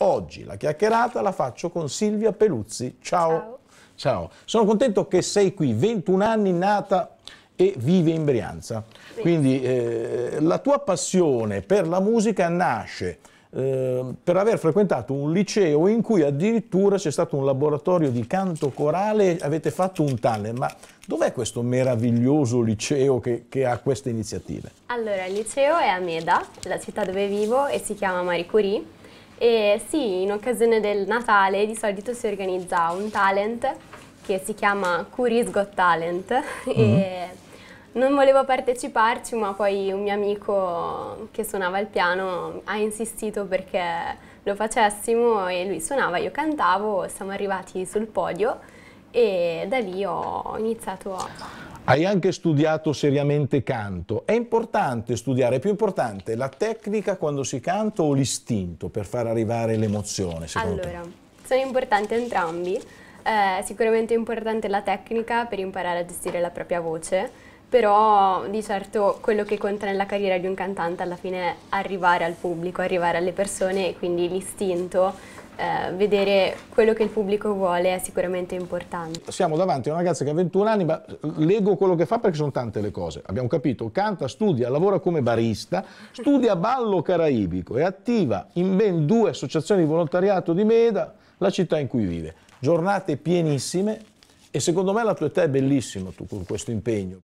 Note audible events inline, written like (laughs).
Oggi la chiacchierata la faccio con Silvia Peluzzi. Ciao. Ciao. Ciao. Sono contento che sei qui, 21 anni nata e vive in Brianza. Sì. Quindi eh, la tua passione per la musica nasce eh, per aver frequentato un liceo in cui addirittura c'è stato un laboratorio di canto corale avete fatto un talent, Ma dov'è questo meraviglioso liceo che, che ha queste iniziative? Allora, il liceo è a Meda, la città dove vivo, e si chiama Marie Curie e sì, in occasione del Natale di solito si organizza un talent che si chiama Curi's Got Talent (laughs) mm. non volevo parteciparci ma poi un mio amico che suonava il piano ha insistito perché lo facessimo e lui suonava, io cantavo, siamo arrivati sul podio e da lì ho iniziato a hai anche studiato seriamente canto. È importante studiare, è più importante la tecnica quando si canta o l'istinto per far arrivare l'emozione? Allora, te? sono importanti entrambi. Eh, sicuramente è importante la tecnica per imparare a gestire la propria voce, però di certo quello che conta nella carriera di un cantante alla fine è arrivare al pubblico, arrivare alle persone e quindi l'istinto, eh, vedere quello che il pubblico vuole è sicuramente importante. Siamo davanti a una ragazza che ha 21 anni, ma leggo quello che fa perché sono tante le cose. Abbiamo capito, canta, studia, lavora come barista, studia ballo caraibico, è attiva in ben due associazioni di volontariato di Meda, la città in cui vive. Giornate pienissime e secondo me la tua età è bellissima tu con questo impegno.